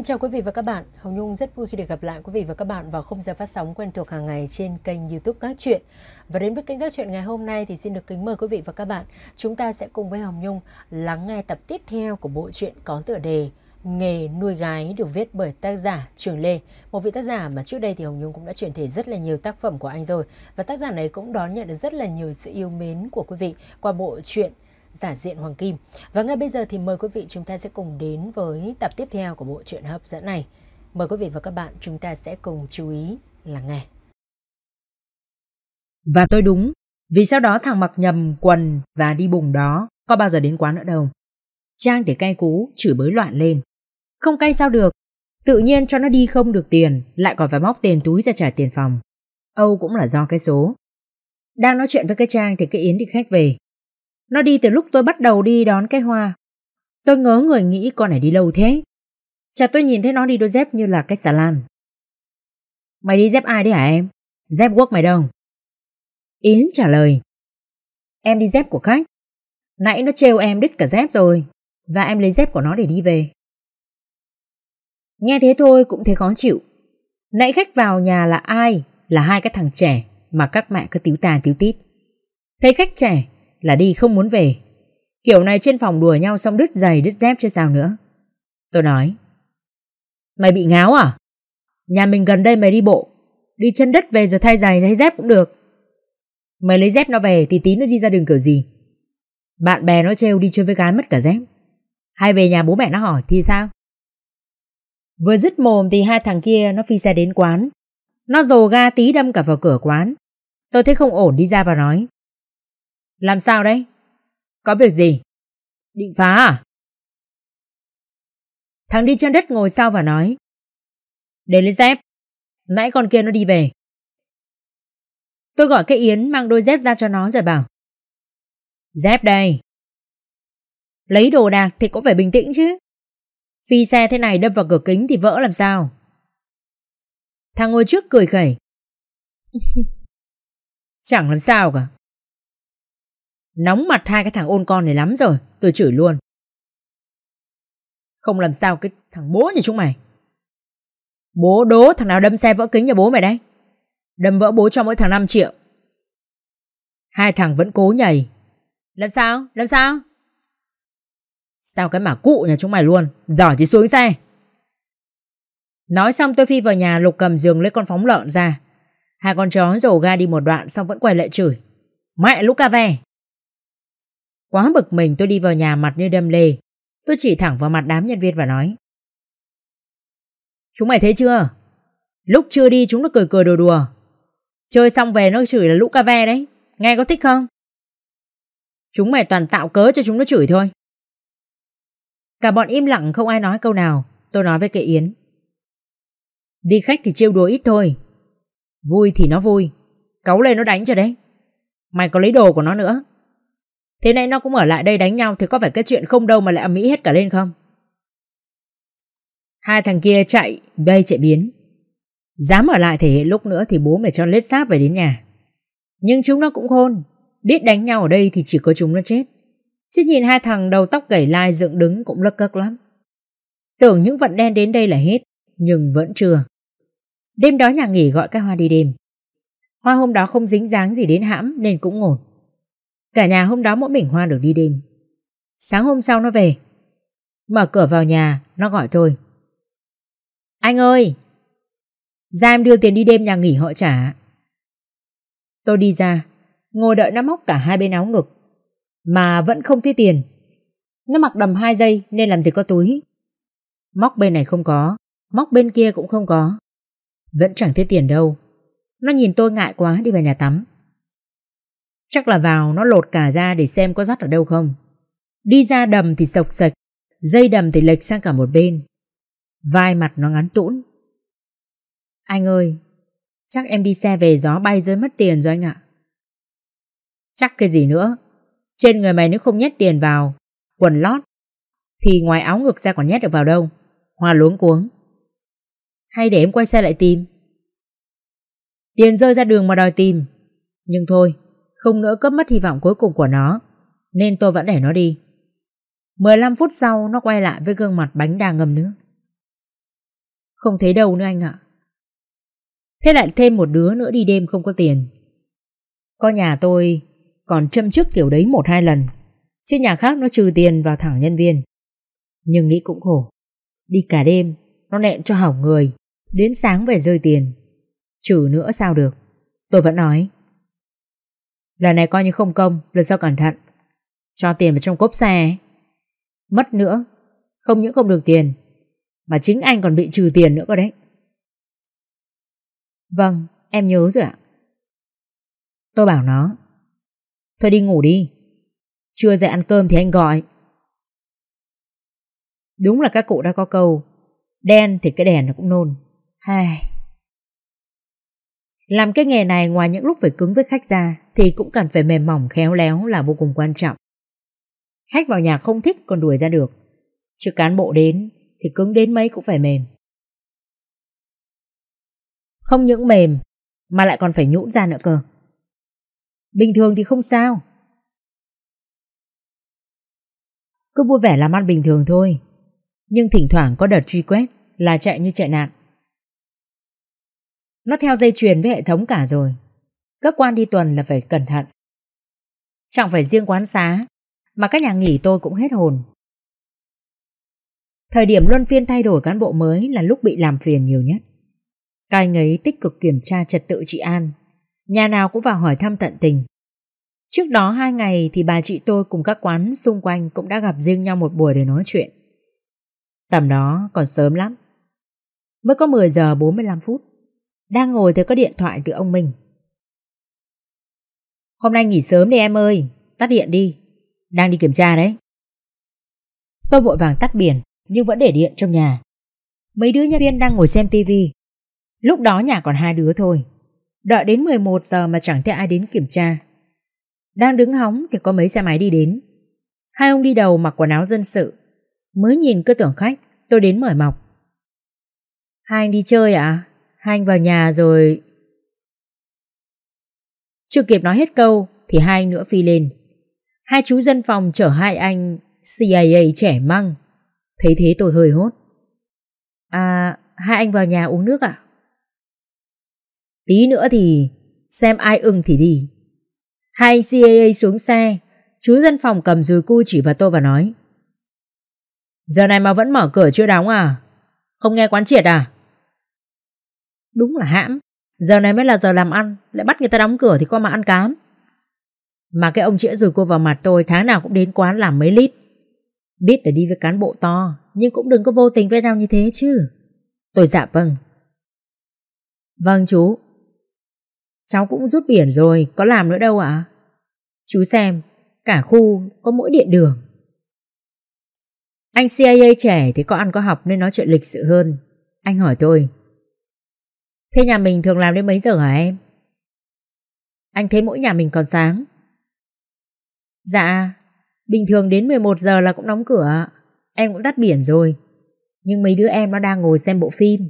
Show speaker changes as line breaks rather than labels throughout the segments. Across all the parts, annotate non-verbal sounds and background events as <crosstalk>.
Xin chào quý vị và các bạn. Hồng Nhung rất vui khi được gặp lại quý vị và các bạn vào khung giờ phát sóng quen thuộc hàng ngày trên kênh YouTube Các chuyện Và đến với kênh Các chuyện ngày hôm nay thì xin được kính mời quý vị và các bạn, chúng ta sẽ cùng với Hồng Nhung lắng nghe tập tiếp theo của bộ truyện có tựa đề Nghề nuôi gái được viết bởi tác giả Trường Lê, một vị tác giả mà trước đây thì Hồng Nhung cũng đã chuyển thể rất là nhiều tác phẩm của anh rồi. Và tác giả này cũng đón nhận được rất là nhiều sự yêu mến của quý vị qua bộ truyện Giả diện Hoàng Kim. Và ngay bây giờ thì mời quý vị chúng ta sẽ cùng đến với tập tiếp theo của bộ truyện hấp dẫn này. Mời quý vị và các bạn chúng ta sẽ cùng chú ý lắng nghe. Và tôi đúng, vì sau đó thằng mặc nhầm quần và đi bùng đó có bao giờ đến quán nữa đâu. Trang thì cay cú, chửi bới loạn lên. Không cay sao được, tự nhiên cho nó đi không được tiền, lại còn phải móc tiền túi ra trả tiền phòng. Âu cũng là do cái số. Đang nói chuyện với cái Trang thì cái Yến đi khách về, nó đi từ lúc tôi bắt đầu đi đón cái hoa. Tôi ngớ người nghĩ con này đi lâu thế. Chà tôi nhìn thấy nó đi đôi dép như là cái xà lan. Mày đi dép ai đấy hả em? Dép quốc mày đâu? Yến trả lời. Em đi dép của khách. Nãy nó trêu em đứt cả dép rồi. Và em lấy dép của nó để đi về. Nghe thế thôi cũng thấy khó chịu. Nãy khách vào nhà là ai? Là hai cái thằng trẻ mà các mẹ cứ tíu tà tíu tít. Thấy khách trẻ, là đi không muốn về. Kiểu này trên phòng đùa nhau xong đứt giày đứt dép chứ sao nữa. Tôi nói. Mày bị ngáo à? Nhà mình gần đây mày đi bộ. Đi chân đất về rồi thay giày thay dép cũng được. Mày lấy dép nó về thì tí nó đi ra đường kiểu gì. Bạn bè nó trêu đi chơi với gái mất cả dép. Hay về nhà bố mẹ nó hỏi thì sao? Vừa dứt mồm thì hai thằng kia nó phi xe đến quán. Nó dồ ga tí đâm cả vào cửa quán. Tôi thấy không ổn đi ra và nói. Làm sao đấy? Có việc gì? Định phá à? Thằng đi trên đất ngồi sau và nói Đến lấy dép Nãy con kia nó đi về Tôi gọi cái Yến mang đôi dép ra cho nó rồi bảo Dép đây Lấy đồ đạc thì cũng phải bình tĩnh chứ Phi xe thế này đâm vào cửa kính thì vỡ làm sao Thằng ngồi trước cười khẩy <laughs> Chẳng làm sao cả Nóng mặt hai cái thằng ôn con này lắm rồi, tôi chửi luôn. Không làm sao cái thằng bố nhà chúng mày. Bố đố thằng nào đâm xe vỡ kính nhà bố mày đấy. Đâm vỡ bố cho mỗi thằng 5 triệu. Hai thằng vẫn cố nhảy. Làm sao? Làm sao? Sao cái mả cụ nhà chúng mày luôn, giỏi thì xuống xe. Nói xong tôi phi vào nhà lục cầm giường lấy con phóng lợn ra. Hai con chó rổ ga đi một đoạn xong vẫn quay lại chửi. Mẹ Luca về. Quá bực mình tôi đi vào nhà mặt như đâm lề Tôi chỉ thẳng vào mặt đám nhân viên và nói. Chúng mày thấy chưa? Lúc chưa đi chúng nó cười cười đùa đùa. Chơi xong về nó chửi là lũ ca ve đấy. Nghe có thích không? Chúng mày toàn tạo cớ cho chúng nó chửi thôi. Cả bọn im lặng không ai nói câu nào. Tôi nói với kệ Yến. Đi khách thì trêu đùa ít thôi. Vui thì nó vui. cấu lên nó đánh cho đấy. Mày có lấy đồ của nó nữa Thế này nó cũng ở lại đây đánh nhau Thì có phải cái chuyện không đâu mà lại mỹ hết cả lên không Hai thằng kia chạy Đây chạy biến Dám ở lại thể hiện lúc nữa Thì bố mày cho lết xác về đến nhà Nhưng chúng nó cũng khôn Biết đánh nhau ở đây thì chỉ có chúng nó chết Chứ nhìn hai thằng đầu tóc gầy lai dựng đứng Cũng lấc cấc lắm Tưởng những vận đen đến đây là hết Nhưng vẫn chưa Đêm đó nhà nghỉ gọi các hoa đi đêm Hoa hôm đó không dính dáng gì đến hãm Nên cũng ổn Cả nhà hôm đó mỗi mình Hoa được đi đêm. Sáng hôm sau nó về. Mở cửa vào nhà, nó gọi tôi. Anh ơi! Ra em đưa tiền đi đêm nhà nghỉ họ trả. Tôi đi ra, ngồi đợi nó móc cả hai bên áo ngực. Mà vẫn không thấy tiền. Nó mặc đầm hai giây nên làm gì có túi. Móc bên này không có, móc bên kia cũng không có. Vẫn chẳng thấy tiền đâu. Nó nhìn tôi ngại quá đi vào nhà tắm. Chắc là vào nó lột cả ra để xem có rắt ở đâu không. Đi ra đầm thì sộc sạch, dây đầm thì lệch sang cả một bên. Vai mặt nó ngắn tũn. Anh ơi, chắc em đi xe về gió bay rơi mất tiền rồi anh ạ. Chắc cái gì nữa, trên người mày nếu không nhét tiền vào, quần lót, thì ngoài áo ngực ra còn nhét được vào đâu. Hoa luống cuống. Hay để em quay xe lại tìm. Tiền rơi ra đường mà đòi tìm. Nhưng thôi, không nỡ cướp mất hy vọng cuối cùng của nó, nên tôi vẫn để nó đi. 15 phút sau nó quay lại với gương mặt bánh đà ngầm nữa. Không thấy đâu nữa anh ạ. Thế lại thêm một đứa nữa đi đêm không có tiền. Có nhà tôi còn châm trước kiểu đấy một hai lần, chứ nhà khác nó trừ tiền vào thẳng nhân viên. Nhưng nghĩ cũng khổ. Đi cả đêm, nó nẹn cho hỏng người, đến sáng về rơi tiền. Trừ nữa sao được, tôi vẫn nói. Lần này coi như không công Lần sau cẩn thận Cho tiền vào trong cốp xe Mất nữa Không những không được tiền Mà chính anh còn bị trừ tiền nữa cơ đấy Vâng em nhớ rồi ạ Tôi bảo nó Thôi đi ngủ đi Chưa dậy ăn cơm thì anh gọi Đúng là các cụ đã có câu Đen thì cái đèn nó cũng nôn Hai Làm cái nghề này ngoài những lúc phải cứng với khách ra thì cũng cần phải mềm mỏng khéo léo là vô cùng quan trọng. Khách vào nhà không thích còn đuổi ra được, chứ cán bộ đến thì cứng đến mấy cũng phải mềm. Không những mềm mà lại còn phải nhũn ra nữa cơ. Bình thường thì không sao. Cứ vui vẻ làm ăn bình thường thôi, nhưng thỉnh thoảng có đợt truy quét là chạy như chạy nạn. Nó theo dây chuyền với hệ thống cả rồi các quan đi tuần là phải cẩn thận. Chẳng phải riêng quán xá, mà các nhà nghỉ tôi cũng hết hồn. Thời điểm luân phiên thay đổi cán bộ mới là lúc bị làm phiền nhiều nhất. Cai ngấy tích cực kiểm tra trật tự chị an, nhà nào cũng vào hỏi thăm tận tình. Trước đó hai ngày thì bà chị tôi cùng các quán xung quanh cũng đã gặp riêng nhau một buổi để nói chuyện. Tầm đó còn sớm lắm. Mới có 10 giờ 45 phút. Đang ngồi thì có điện thoại từ ông Minh. Hôm nay nghỉ sớm đi em ơi, tắt điện đi. Đang đi kiểm tra đấy. Tôi vội vàng tắt biển, nhưng vẫn để điện trong nhà. Mấy đứa nhân viên đang ngồi xem tivi. Lúc đó nhà còn hai đứa thôi. Đợi đến 11 giờ mà chẳng thấy ai đến kiểm tra. Đang đứng hóng thì có mấy xe máy đi đến. Hai ông đi đầu mặc quần áo dân sự. Mới nhìn cứ tưởng khách, tôi đến mời mọc. Hai anh đi chơi ạ? À? Hai anh vào nhà rồi chưa kịp nói hết câu thì hai nữa phi lên. Hai chú dân phòng chở hai anh CIA trẻ măng. Thấy thế tôi hơi hốt. À, hai anh vào nhà uống nước ạ Tí nữa thì xem ai ưng thì đi. Hai anh CIA xuống xe, chú dân phòng cầm dùi cu chỉ vào tôi và nói. Giờ này mà vẫn mở cửa chưa đóng à? Không nghe quán triệt à? Đúng là hãm. Giờ này mới là giờ làm ăn Lại bắt người ta đóng cửa thì có mà ăn cám Mà cái ông chĩa rùi cô vào mặt tôi Tháng nào cũng đến quán làm mấy lít Biết là đi với cán bộ to Nhưng cũng đừng có vô tình với nhau như thế chứ Tôi dạ vâng Vâng chú Cháu cũng rút biển rồi Có làm nữa đâu ạ Chú xem Cả khu có mỗi điện đường Anh CIA trẻ thì có ăn có học Nên nói chuyện lịch sự hơn Anh hỏi tôi Thế nhà mình thường làm đến mấy giờ hả em? Anh thấy mỗi nhà mình còn sáng. Dạ, bình thường đến 11 giờ là cũng đóng cửa. Em cũng tắt biển rồi. Nhưng mấy đứa em nó đang ngồi xem bộ phim.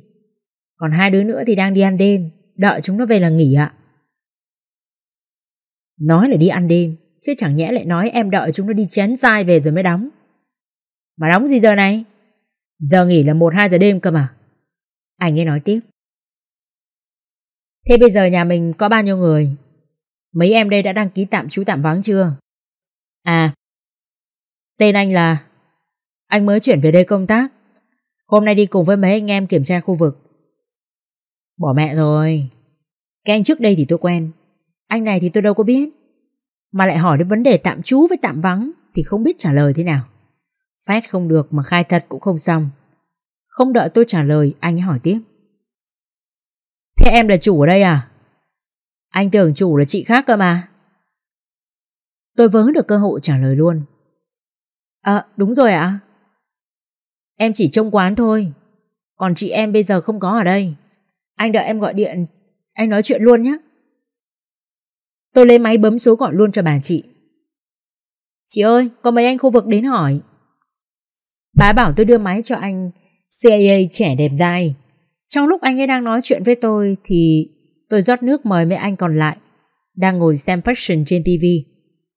Còn hai đứa nữa thì đang đi ăn đêm. Đợi chúng nó về là nghỉ ạ. Nói là đi ăn đêm, chứ chẳng nhẽ lại nói em đợi chúng nó đi chén dai về rồi mới đóng. Mà đóng gì giờ này? Giờ nghỉ là 1-2 giờ đêm cơ mà. Anh ấy nói tiếp. Thế bây giờ nhà mình có bao nhiêu người? Mấy em đây đã đăng ký tạm trú tạm vắng chưa? À, tên anh là... Anh mới chuyển về đây công tác. Hôm nay đi cùng với mấy anh em kiểm tra khu vực. Bỏ mẹ rồi. Cái anh trước đây thì tôi quen. Anh này thì tôi đâu có biết. Mà lại hỏi đến vấn đề tạm trú với tạm vắng thì không biết trả lời thế nào. Phát không được mà khai thật cũng không xong. Không đợi tôi trả lời anh hỏi tiếp. Thế em là chủ ở đây à? Anh tưởng chủ là chị khác cơ mà. Tôi vớ được cơ hội trả lời luôn. À, đúng rồi ạ. Em chỉ trông quán thôi. Còn chị em bây giờ không có ở đây. Anh đợi em gọi điện, anh nói chuyện luôn nhé. Tôi lấy máy bấm số gọi luôn cho bà chị. Chị ơi, có mấy anh khu vực đến hỏi. Bà bảo tôi đưa máy cho anh CIA trẻ đẹp dai trong lúc anh ấy đang nói chuyện với tôi thì tôi rót nước mời mấy anh còn lại đang ngồi xem fashion trên TV.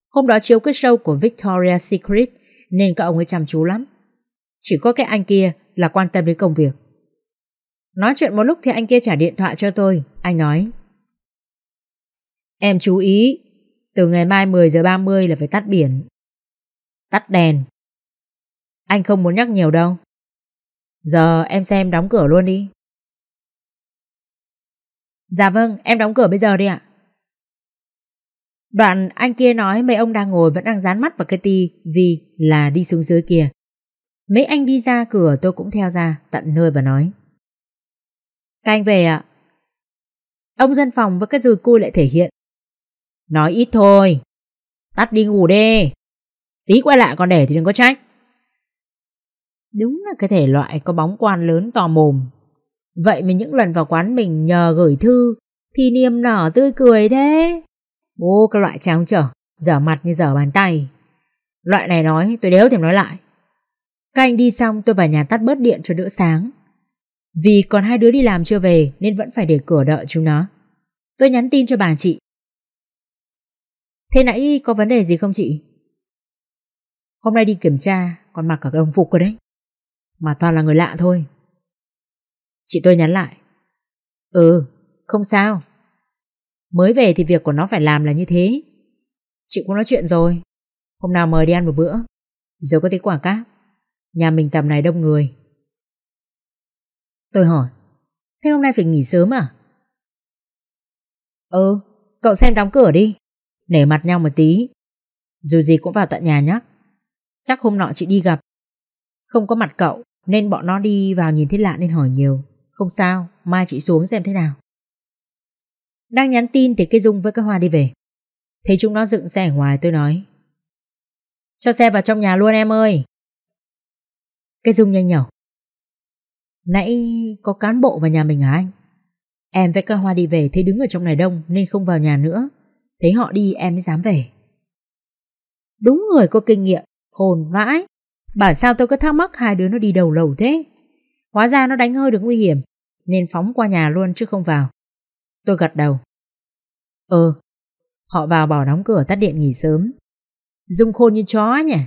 Hôm đó chiếu cái show của Victoria's Secret nên các ông ấy chăm chú lắm. Chỉ có cái anh kia là quan tâm đến công việc. Nói chuyện một lúc thì anh kia trả điện thoại cho tôi. Anh nói Em chú ý từ ngày mai 10 giờ 30 là phải tắt biển. Tắt đèn. Anh không muốn nhắc nhiều đâu. Giờ em xem đóng cửa luôn đi. Dạ vâng, em đóng cửa bây giờ đi ạ. Đoạn anh kia nói mấy ông đang ngồi vẫn đang dán mắt vào Kitty vì là đi xuống dưới kia. Mấy anh đi ra cửa tôi cũng theo ra tận nơi và nói. Các anh về ạ. Ông dân phòng với cái dùi cui lại thể hiện. Nói ít thôi. Tắt đi ngủ đi. Tí quay lại còn để thì đừng có trách. Đúng là cái thể loại có bóng quan lớn to mồm Vậy mà những lần vào quán mình nhờ gửi thư thì niềm nở tươi cười thế. Ô cái loại tráng trở, dở mặt như dở bàn tay. Loại này nói tôi đéo thèm nói lại. Các anh đi xong tôi vào nhà tắt bớt điện cho đỡ sáng. Vì còn hai đứa đi làm chưa về nên vẫn phải để cửa đợi chúng nó. Tôi nhắn tin cho bà chị. Thế nãy có vấn đề gì không chị? Hôm nay đi kiểm tra còn mặc cả cái đồng phục rồi đấy. Mà toàn là người lạ thôi. Chị tôi nhắn lại Ừ không sao Mới về thì việc của nó phải làm là như thế Chị cũng nói chuyện rồi Hôm nào mời đi ăn một bữa Rồi có tí quả cáp Nhà mình tầm này đông người Tôi hỏi Thế hôm nay phải nghỉ sớm à Ừ Cậu xem đóng cửa đi Nể mặt nhau một tí Dù gì cũng vào tận nhà nhé Chắc hôm nọ chị đi gặp Không có mặt cậu Nên bọn nó đi vào nhìn thấy lạ nên hỏi nhiều không sao, mai chị xuống xem thế nào. Đang nhắn tin thì cây Dung với cái Hoa đi về. Thấy chúng nó dựng xe ở ngoài tôi nói. Cho xe vào trong nhà luôn em ơi. Cây Dung nhanh nhở. Nãy có cán bộ vào nhà mình hả anh? Em với cây hoa đi về thấy đứng ở trong này đông nên không vào nhà nữa. Thấy họ đi em mới dám về. Đúng người có kinh nghiệm, khôn vãi. Bảo sao tôi cứ thắc mắc hai đứa nó đi đầu lầu thế. Hóa ra nó đánh hơi được nguy hiểm, nên phóng qua nhà luôn chứ không vào. Tôi gật đầu. Ừ, họ vào bỏ đóng cửa tắt điện nghỉ sớm. Dung khôn như chó nhỉ.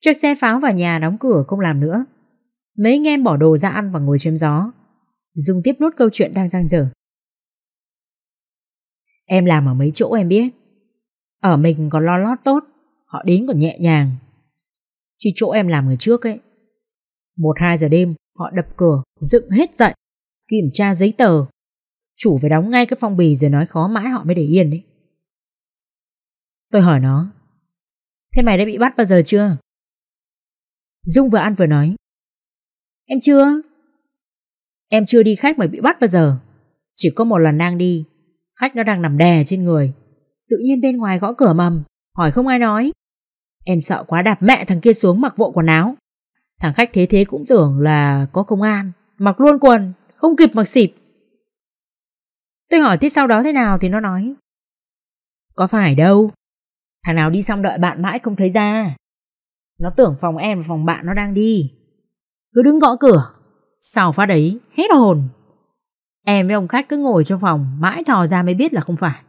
Cho xe pháo vào nhà đóng cửa không làm nữa. Mấy anh em bỏ đồ ra ăn và ngồi chém gió. Dung tiếp nốt câu chuyện đang dang dở. Em làm ở mấy chỗ em biết. Ở mình còn lo lót tốt, họ đến còn nhẹ nhàng. Chứ chỗ em làm người trước ấy, một hai giờ đêm, họ đập cửa, dựng hết dậy, kiểm tra giấy tờ. Chủ phải đóng ngay cái phong bì rồi nói khó mãi họ mới để yên đấy. Tôi hỏi nó, thế mày đã bị bắt bao giờ chưa? Dung vừa ăn vừa nói, em chưa. Em chưa đi khách mà bị bắt bao giờ. Chỉ có một lần đang đi, khách nó đang nằm đè trên người. Tự nhiên bên ngoài gõ cửa mầm, hỏi không ai nói. Em sợ quá đạp mẹ thằng kia xuống mặc vội quần áo. Thằng khách thế thế cũng tưởng là có công an, mặc luôn quần, không kịp mặc xịp. Tôi hỏi thế sau đó thế nào thì nó nói. Có phải đâu, thằng nào đi xong đợi bạn mãi không thấy ra. Nó tưởng phòng em và phòng bạn nó đang đi. Cứ đứng gõ cửa, sau phát đấy hết hồn. Em với ông khách cứ ngồi trong phòng, mãi thò ra mới biết là không phải.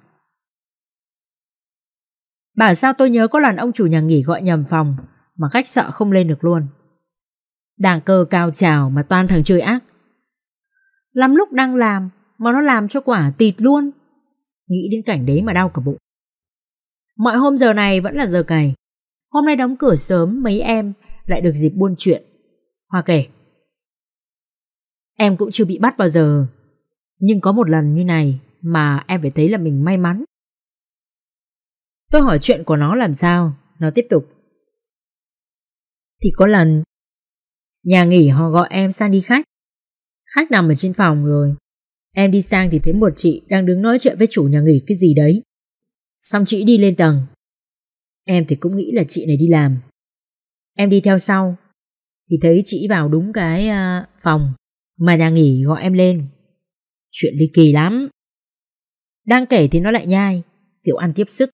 Bảo sao tôi nhớ có lần ông chủ nhà nghỉ gọi nhầm phòng, mà khách sợ không lên được luôn. Đảng cơ cao trào mà toàn thằng chơi ác. Lắm lúc đang làm mà nó làm cho quả tịt luôn. Nghĩ đến cảnh đấy mà đau cả bụng. Mọi hôm giờ này vẫn là giờ cày. Hôm nay đóng cửa sớm mấy em lại được dịp buôn chuyện. Hoa kể. Em cũng chưa bị bắt bao giờ. Nhưng có một lần như này mà em phải thấy là mình may mắn. Tôi hỏi chuyện của nó làm sao, nó tiếp tục. Thì có lần Nhà nghỉ họ gọi em sang đi khách. Khách nằm ở trên phòng rồi. Em đi sang thì thấy một chị đang đứng nói chuyện với chủ nhà nghỉ cái gì đấy. Xong chị đi lên tầng. Em thì cũng nghĩ là chị này đi làm. Em đi theo sau. Thì thấy chị vào đúng cái à, phòng mà nhà nghỉ gọi em lên. Chuyện ly kỳ lắm. Đang kể thì nó lại nhai. Tiểu ăn tiếp sức.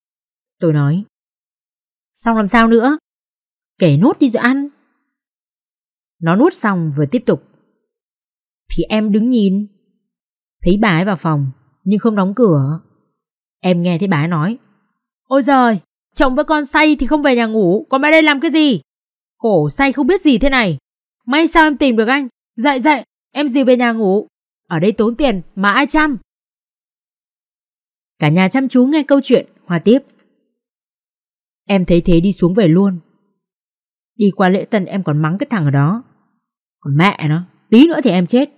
Tôi nói. Xong làm sao nữa? Kể nốt đi rồi ăn. Nó nuốt xong vừa tiếp tục. Thì em đứng nhìn. Thấy bà ấy vào phòng, nhưng không đóng cửa. Em nghe thấy bà ấy nói. Ôi giời, chồng với con say thì không về nhà ngủ, còn bà đây làm cái gì? Khổ say không biết gì thế này. May sao em tìm được anh. Dậy dậy, em dìu về nhà ngủ. Ở đây tốn tiền mà ai chăm. Cả nhà chăm chú nghe câu chuyện, hòa tiếp. Em thấy thế đi xuống về luôn. Đi qua lễ tân em còn mắng cái thằng ở đó. Còn mẹ nó, tí nữa thì em chết.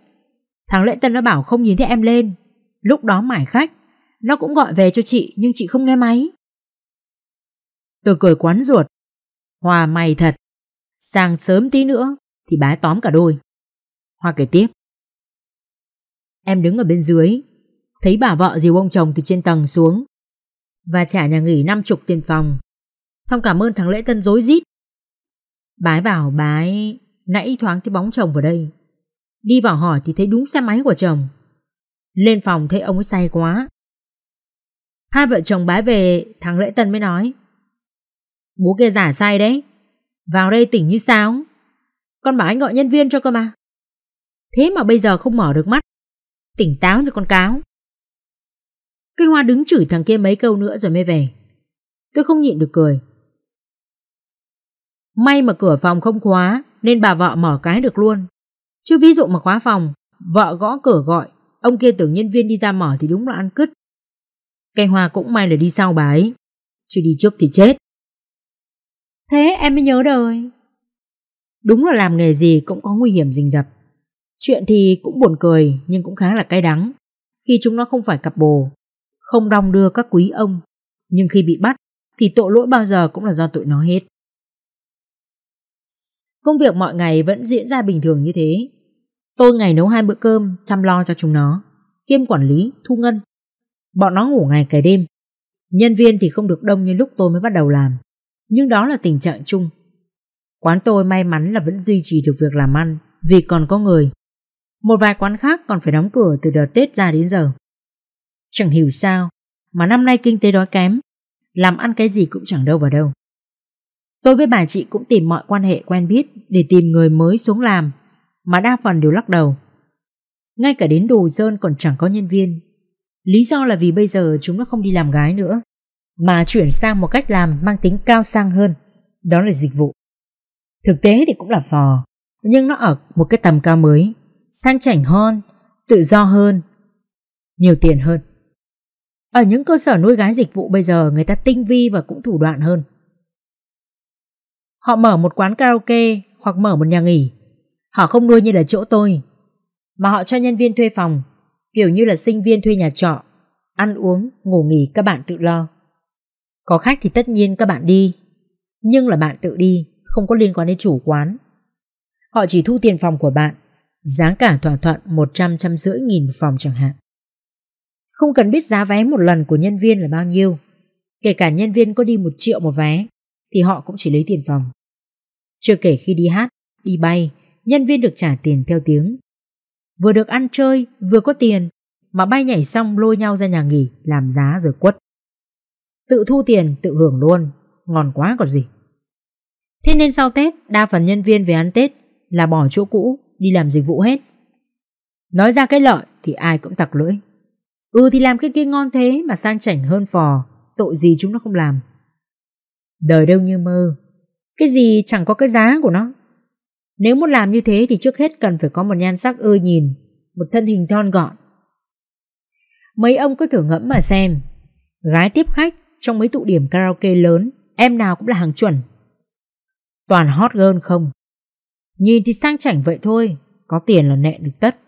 Thằng Lễ Tân nó bảo không nhìn thấy em lên. Lúc đó mải khách, nó cũng gọi về cho chị nhưng chị không nghe máy. Tôi cười quán ruột. Hòa mày thật. Sang sớm tí nữa thì bá tóm cả đôi. Hoa kể tiếp. Em đứng ở bên dưới, thấy bà vợ dìu ông chồng từ trên tầng xuống và trả nhà nghỉ năm chục tiền phòng. Xong cảm ơn thằng lễ tân dối rít. Bái bảo bái Nãy thoáng thấy bóng chồng vào đây Đi vào hỏi thì thấy đúng xe máy của chồng Lên phòng thấy ông ấy say quá Hai vợ chồng bái về Thằng Lễ Tân mới nói Bố kia giả say đấy Vào đây tỉnh như sao Con bảo anh gọi nhân viên cho cơ mà Thế mà bây giờ không mở được mắt Tỉnh táo như con cáo Cây hoa đứng chửi thằng kia mấy câu nữa rồi mới về Tôi không nhịn được cười May mà cửa phòng không khóa nên bà vợ mở cái được luôn. Chứ ví dụ mà khóa phòng, vợ gõ cửa gọi, ông kia tưởng nhân viên đi ra mở thì đúng là ăn cứt. Cây hoa cũng may là đi sau bà ấy, chứ đi trước thì chết. Thế em mới nhớ đời. Đúng là làm nghề gì cũng có nguy hiểm rình rập. Chuyện thì cũng buồn cười nhưng cũng khá là cay đắng. Khi chúng nó không phải cặp bồ, không đong đưa các quý ông, nhưng khi bị bắt thì tội lỗi bao giờ cũng là do tụi nó hết. Công việc mọi ngày vẫn diễn ra bình thường như thế. Tôi ngày nấu hai bữa cơm, chăm lo cho chúng nó, kiêm quản lý, thu ngân. Bọn nó ngủ ngày cái đêm. Nhân viên thì không được đông như lúc tôi mới bắt đầu làm, nhưng đó là tình trạng chung. Quán tôi may mắn là vẫn duy trì được việc làm ăn vì còn có người. Một vài quán khác còn phải đóng cửa từ đợt Tết ra đến giờ. Chẳng hiểu sao, mà năm nay kinh tế đói kém, làm ăn cái gì cũng chẳng đâu vào đâu. Tôi với bà chị cũng tìm mọi quan hệ quen biết để tìm người mới xuống làm, mà đa phần đều lắc đầu. Ngay cả đến Đồ Sơn còn chẳng có nhân viên. Lý do là vì bây giờ chúng nó không đi làm gái nữa, mà chuyển sang một cách làm mang tính cao sang hơn, đó là dịch vụ. Thực tế thì cũng là phò, nhưng nó ở một cái tầm cao mới, sang chảnh hơn, tự do hơn, nhiều tiền hơn. Ở những cơ sở nuôi gái dịch vụ bây giờ người ta tinh vi và cũng thủ đoạn hơn. Họ mở một quán karaoke hoặc mở một nhà nghỉ. Họ không nuôi như là chỗ tôi, mà họ cho nhân viên thuê phòng, kiểu như là sinh viên thuê nhà trọ, ăn uống, ngủ nghỉ các bạn tự lo. Có khách thì tất nhiên các bạn đi, nhưng là bạn tự đi, không có liên quan đến chủ quán. Họ chỉ thu tiền phòng của bạn, giá cả thỏa thuận 100 trăm rưỡi nghìn phòng chẳng hạn. Không cần biết giá vé một lần của nhân viên là bao nhiêu, kể cả nhân viên có đi một triệu một vé, thì họ cũng chỉ lấy tiền phòng. Chưa kể khi đi hát, đi bay, nhân viên được trả tiền theo tiếng. Vừa được ăn chơi, vừa có tiền, mà bay nhảy xong lôi nhau ra nhà nghỉ, làm giá rồi quất. Tự thu tiền, tự hưởng luôn, ngon quá còn gì. Thế nên sau Tết, đa phần nhân viên về ăn Tết là bỏ chỗ cũ, đi làm dịch vụ hết. Nói ra cái lợi thì ai cũng tặc lưỡi. Ừ thì làm cái kia ngon thế mà sang chảnh hơn phò, tội gì chúng nó không làm. Đời đâu như mơ Cái gì chẳng có cái giá của nó Nếu muốn làm như thế thì trước hết cần phải có một nhan sắc ưa nhìn Một thân hình thon gọn Mấy ông cứ thử ngẫm mà xem Gái tiếp khách trong mấy tụ điểm karaoke lớn Em nào cũng là hàng chuẩn Toàn hot girl không Nhìn thì sang chảnh vậy thôi Có tiền là nẹ được tất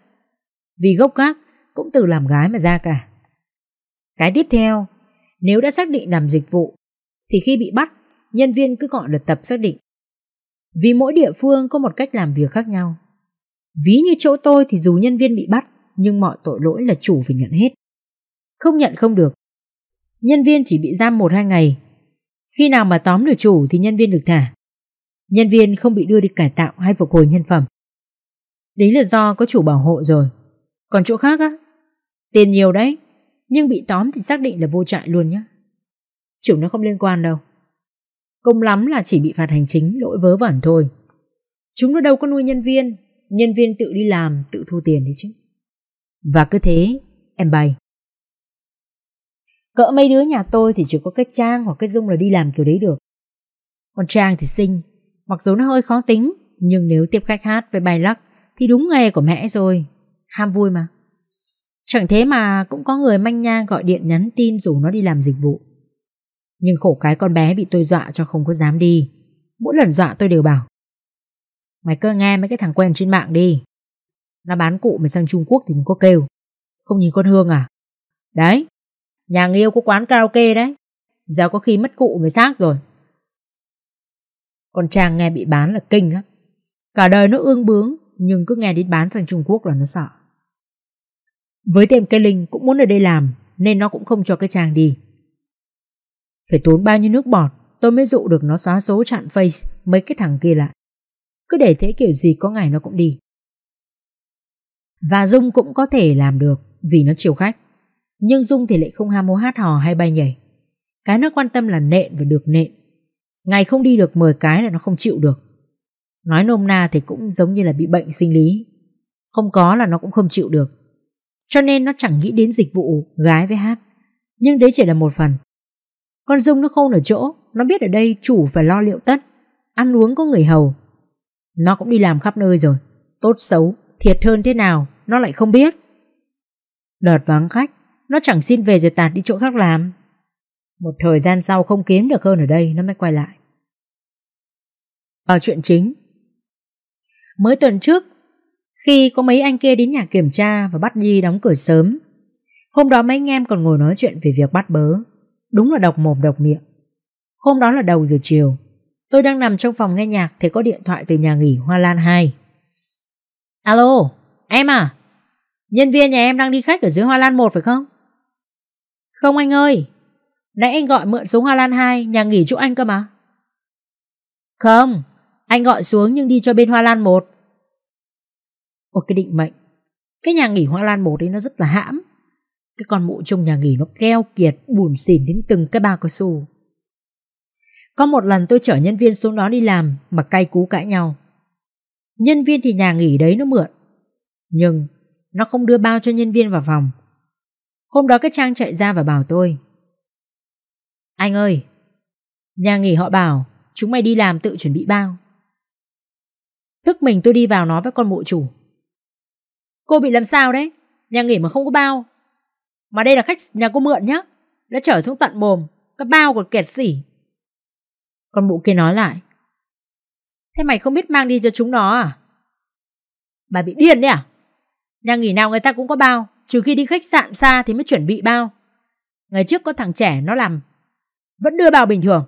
Vì gốc gác cũng từ làm gái mà ra cả Cái tiếp theo Nếu đã xác định làm dịch vụ Thì khi bị bắt nhân viên cứ gọi được tập xác định. Vì mỗi địa phương có một cách làm việc khác nhau. Ví như chỗ tôi thì dù nhân viên bị bắt, nhưng mọi tội lỗi là chủ phải nhận hết. Không nhận không được. Nhân viên chỉ bị giam 1-2 ngày. Khi nào mà tóm được chủ thì nhân viên được thả. Nhân viên không bị đưa đi cải tạo hay phục hồi nhân phẩm. Đấy là do có chủ bảo hộ rồi. Còn chỗ khác á, tiền nhiều đấy, nhưng bị tóm thì xác định là vô trại luôn nhé. Chủ nó không liên quan đâu. Công lắm là chỉ bị phạt hành chính lỗi vớ vẩn thôi. Chúng nó đâu có nuôi nhân viên, nhân viên tự đi làm, tự thu tiền đấy chứ. Và cứ thế, em bay. Cỡ mấy đứa nhà tôi thì chỉ có cái Trang hoặc cái Dung là đi làm kiểu đấy được. Còn Trang thì xinh, mặc dù nó hơi khó tính, nhưng nếu tiếp khách hát với bài lắc thì đúng nghề của mẹ rồi. Ham vui mà. Chẳng thế mà cũng có người manh nha gọi điện nhắn tin rủ nó đi làm dịch vụ. Nhưng khổ cái con bé bị tôi dọa cho không có dám đi Mỗi lần dọa tôi đều bảo Mày cơ nghe mấy cái thằng quen trên mạng đi Nó bán cụ mày sang Trung Quốc thì đừng có kêu Không nhìn con Hương à Đấy Nhà người yêu có quán karaoke đấy Giờ có khi mất cụ mới xác rồi Con Trang nghe bị bán là kinh á Cả đời nó ương bướng Nhưng cứ nghe đến bán sang Trung Quốc là nó sợ Với thêm cái Linh cũng muốn ở đây làm Nên nó cũng không cho cái Trang đi phải tốn bao nhiêu nước bọt Tôi mới dụ được nó xóa số chặn face Mấy cái thằng kia lại Cứ để thế kiểu gì có ngày nó cũng đi Và Dung cũng có thể làm được Vì nó chiều khách Nhưng Dung thì lại không ham mô hát hò hay bay nhảy Cái nó quan tâm là nện và được nện Ngày không đi được 10 cái là nó không chịu được Nói nôm na thì cũng giống như là bị bệnh sinh lý Không có là nó cũng không chịu được Cho nên nó chẳng nghĩ đến dịch vụ gái với hát Nhưng đấy chỉ là một phần con Dung nó không ở chỗ, nó biết ở đây chủ phải lo liệu tất, ăn uống có người hầu. Nó cũng đi làm khắp nơi rồi, tốt xấu, thiệt hơn thế nào, nó lại không biết. Đợt vắng khách, nó chẳng xin về rồi tạt đi chỗ khác làm. Một thời gian sau không kiếm được hơn ở đây, nó mới quay lại. Vào chuyện chính. Mới tuần trước, khi có mấy anh kia đến nhà kiểm tra và bắt đi đóng cửa sớm, hôm đó mấy anh em còn ngồi nói chuyện về việc bắt bớ. Đúng là độc mồm độc miệng Hôm đó là đầu giờ chiều Tôi đang nằm trong phòng nghe nhạc Thì có điện thoại từ nhà nghỉ Hoa Lan 2 Alo Em à Nhân viên nhà em đang đi khách ở dưới Hoa Lan 1 phải không Không anh ơi Nãy anh gọi mượn xuống Hoa Lan 2 Nhà nghỉ chỗ anh cơ mà Không Anh gọi xuống nhưng đi cho bên Hoa Lan 1 Ôi cái định mệnh Cái nhà nghỉ Hoa Lan 1 ấy nó rất là hãm cái con mụ trong nhà nghỉ nó keo kiệt Bùn xỉn đến từng cái ba cao su Có một lần tôi chở nhân viên xuống đó đi làm Mà cay cú cãi nhau Nhân viên thì nhà nghỉ đấy nó mượn Nhưng nó không đưa bao cho nhân viên vào phòng Hôm đó cái Trang chạy ra và bảo tôi Anh ơi Nhà nghỉ họ bảo Chúng mày đi làm tự chuẩn bị bao Tức mình tôi đi vào nói với con mụ chủ Cô bị làm sao đấy Nhà nghỉ mà không có bao mà đây là khách nhà cô mượn nhá Đã trở xuống tận mồm Cái bao còn kẹt xỉ Con mụ kia nói lại Thế mày không biết mang đi cho chúng nó à bà bị điên đấy à Nhà nghỉ nào người ta cũng có bao Trừ khi đi khách sạn xa thì mới chuẩn bị bao Ngày trước có thằng trẻ nó làm Vẫn đưa bao bình thường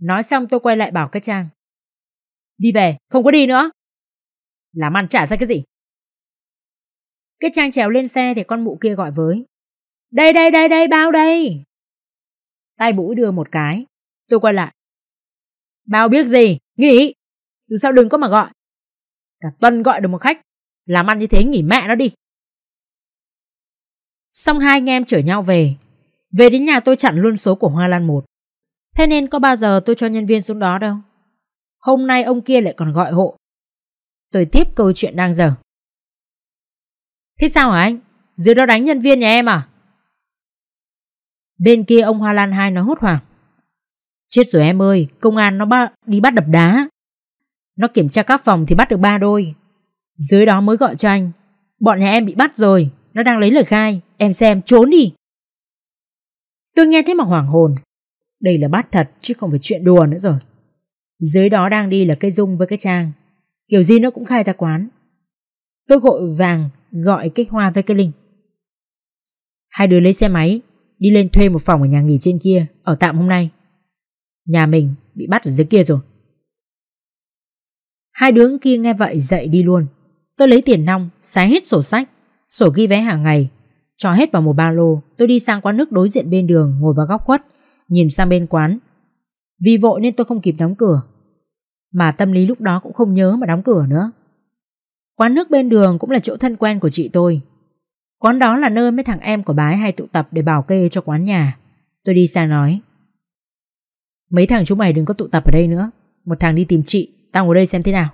Nói xong tôi quay lại bảo cái Trang Đi về, không có đi nữa Làm ăn trả ra cái gì cái Trang trèo lên xe thì con mụ kia gọi với. Đây đây đây đây bao đây. Tay bũ đưa một cái. Tôi quay lại. Bao biết gì? Nghỉ. Từ sau đừng có mà gọi. Cả tuần gọi được một khách. Làm ăn như thế nghỉ mẹ nó đi. Xong hai anh em chở nhau về. Về đến nhà tôi chặn luôn số của Hoa Lan một. Thế nên có bao giờ tôi cho nhân viên xuống đó đâu. Hôm nay ông kia lại còn gọi hộ. Tôi tiếp câu chuyện đang giờ. Thế sao hả anh? Dưới đó đánh nhân viên nhà em à? Bên kia ông Hoa Lan hai nói hốt hoảng. Chết rồi em ơi, công an nó ba, đi bắt đập đá. Nó kiểm tra các phòng thì bắt được ba đôi. Dưới đó mới gọi cho anh. Bọn nhà em bị bắt rồi, nó đang lấy lời khai. Em xem, trốn đi. Tôi nghe thế mà hoảng hồn. Đây là bắt thật chứ không phải chuyện đùa nữa rồi. Dưới đó đang đi là cây dung với cái trang. Kiểu gì nó cũng khai ra quán. Tôi vội vàng gọi Kích Hoa với cái Linh. Hai đứa lấy xe máy, đi lên thuê một phòng ở nhà nghỉ trên kia, ở tạm hôm nay. Nhà mình bị bắt ở dưới kia rồi. Hai đứa kia nghe vậy dậy đi luôn. Tôi lấy tiền nong, xé hết sổ sách, sổ ghi vé hàng ngày, cho hết vào một ba lô. Tôi đi sang quán nước đối diện bên đường, ngồi vào góc khuất, nhìn sang bên quán. Vì vội nên tôi không kịp đóng cửa. Mà tâm lý lúc đó cũng không nhớ mà đóng cửa nữa. Quán nước bên đường cũng là chỗ thân quen của chị tôi. Quán đó là nơi mấy thằng em của bái hay tụ tập để bảo kê cho quán nhà. Tôi đi sang nói. Mấy thằng chúng mày đừng có tụ tập ở đây nữa. Một thằng đi tìm chị, tao ngồi đây xem thế nào.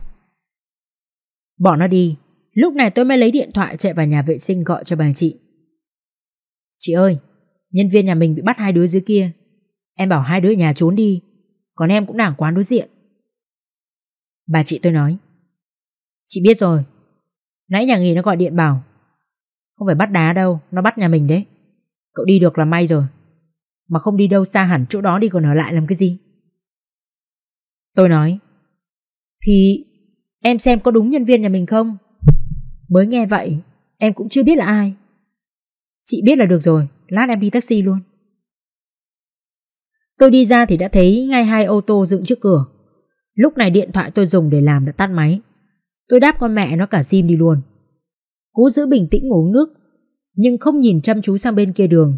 Bỏ nó đi. Lúc này tôi mới lấy điện thoại chạy vào nhà vệ sinh gọi cho bà chị. Chị ơi, nhân viên nhà mình bị bắt hai đứa dưới kia. Em bảo hai đứa nhà trốn đi, còn em cũng đảng quán đối diện. Bà chị tôi nói. Chị biết rồi, Nãy nhà nghỉ nó gọi điện bảo Không phải bắt đá đâu Nó bắt nhà mình đấy Cậu đi được là may rồi Mà không đi đâu xa hẳn chỗ đó đi còn ở lại làm cái gì Tôi nói Thì em xem có đúng nhân viên nhà mình không Mới nghe vậy Em cũng chưa biết là ai Chị biết là được rồi Lát em đi taxi luôn Tôi đi ra thì đã thấy ngay hai ô tô dựng trước cửa Lúc này điện thoại tôi dùng để làm đã tắt máy Tôi đáp con mẹ nó cả sim đi luôn. Cố giữ bình tĩnh uống nước, nhưng không nhìn chăm chú sang bên kia đường.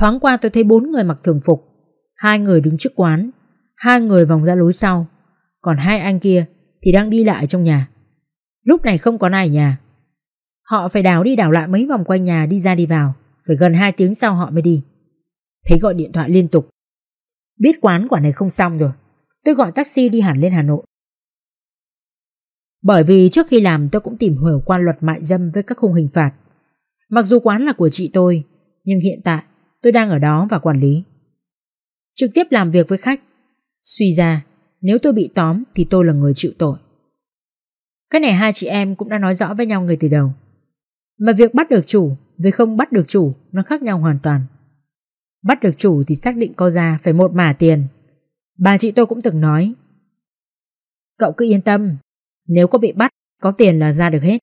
Thoáng qua tôi thấy bốn người mặc thường phục, hai người đứng trước quán, hai người vòng ra lối sau, còn hai anh kia thì đang đi lại trong nhà. Lúc này không có ai nhà. Họ phải đào đi đào lại mấy vòng quanh nhà đi ra đi vào, phải gần hai tiếng sau họ mới đi. Thấy gọi điện thoại liên tục. Biết quán quả này không xong rồi, tôi gọi taxi đi hẳn lên Hà Nội. Bởi vì trước khi làm tôi cũng tìm hiểu qua luật mại dâm với các khung hình phạt. Mặc dù quán là của chị tôi, nhưng hiện tại tôi đang ở đó và quản lý. Trực tiếp làm việc với khách. Suy ra, nếu tôi bị tóm thì tôi là người chịu tội. Cái này hai chị em cũng đã nói rõ với nhau người từ đầu. Mà việc bắt được chủ với không bắt được chủ nó khác nhau hoàn toàn. Bắt được chủ thì xác định co ra phải một mả tiền. Bà chị tôi cũng từng nói. Cậu cứ yên tâm, nếu có bị bắt, có tiền là ra được hết.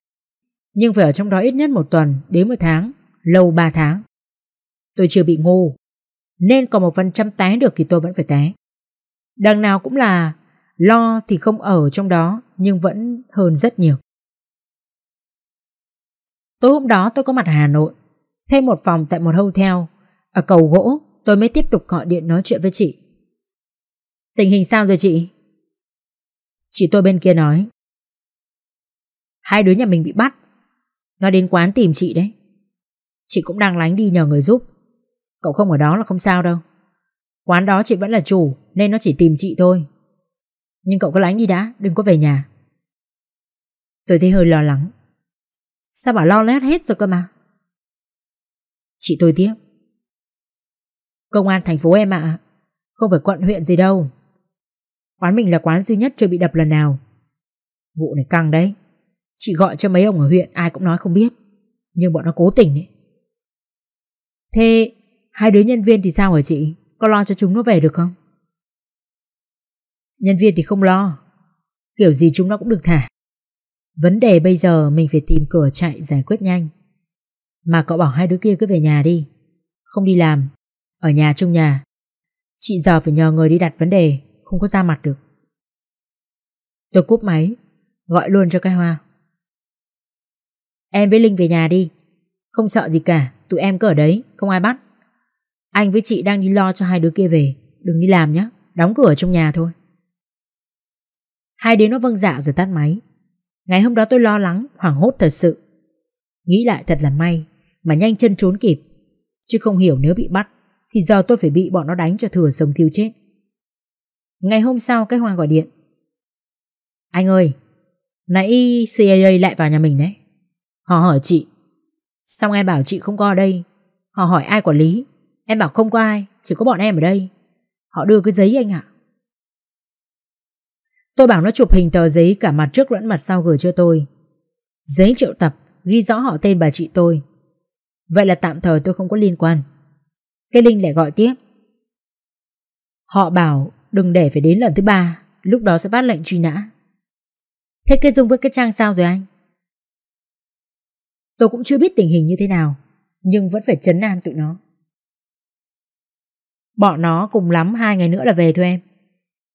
Nhưng phải ở trong đó ít nhất một tuần đến một tháng, lâu ba tháng. Tôi chưa bị ngu, nên còn một phần trăm té được thì tôi vẫn phải té. Đằng nào cũng là lo thì không ở trong đó nhưng vẫn hơn rất nhiều. Tối hôm đó tôi có mặt Hà Nội, thêm một phòng tại một hotel. Ở cầu gỗ tôi mới tiếp tục gọi điện nói chuyện với chị. Tình hình sao rồi chị? Chị tôi bên kia nói Hai đứa nhà mình bị bắt Nó đến quán tìm chị đấy Chị cũng đang lánh đi nhờ người giúp Cậu không ở đó là không sao đâu Quán đó chị vẫn là chủ Nên nó chỉ tìm chị thôi Nhưng cậu cứ lánh đi đã Đừng có về nhà Tôi thấy hơi lo lắng Sao bảo lo lét hết rồi cơ mà Chị tôi tiếp Công an thành phố em ạ Không phải quận huyện gì đâu Quán mình là quán duy nhất chưa bị đập lần nào Vụ này căng đấy Chị gọi cho mấy ông ở huyện ai cũng nói không biết Nhưng bọn nó cố tình ấy. Thế hai đứa nhân viên thì sao hả chị? Có lo cho chúng nó về được không? Nhân viên thì không lo Kiểu gì chúng nó cũng được thả Vấn đề bây giờ mình phải tìm cửa chạy giải quyết nhanh Mà cậu bảo hai đứa kia cứ về nhà đi Không đi làm Ở nhà chung nhà Chị giờ phải nhờ người đi đặt vấn đề Không có ra mặt được Tôi cúp máy Gọi luôn cho cái hoa Em với Linh về nhà đi Không sợ gì cả Tụi em cứ ở đấy Không ai bắt Anh với chị đang đi lo cho hai đứa kia về Đừng đi làm nhé Đóng cửa trong nhà thôi Hai đứa nó vâng dạ rồi tắt máy Ngày hôm đó tôi lo lắng Hoảng hốt thật sự Nghĩ lại thật là may Mà nhanh chân trốn kịp Chứ không hiểu nếu bị bắt Thì giờ tôi phải bị bọn nó đánh cho thừa sống thiêu chết Ngày hôm sau cái Hoàng gọi điện Anh ơi Nãy CIA lại vào nhà mình đấy Họ hỏi chị Xong em bảo chị không có ở đây Họ hỏi ai quản lý Em bảo không có ai, chỉ có bọn em ở đây Họ đưa cái giấy anh ạ Tôi bảo nó chụp hình tờ giấy cả mặt trước lẫn mặt sau gửi cho tôi Giấy triệu tập ghi rõ họ tên bà chị tôi Vậy là tạm thời tôi không có liên quan Cái Linh lại gọi tiếp Họ bảo đừng để phải đến lần thứ ba Lúc đó sẽ phát lệnh truy nã Thế cái Dung với cái Trang sao rồi anh? Tôi cũng chưa biết tình hình như thế nào, nhưng vẫn phải chấn an tụi nó. Bọn nó cùng lắm hai ngày nữa là về thôi em.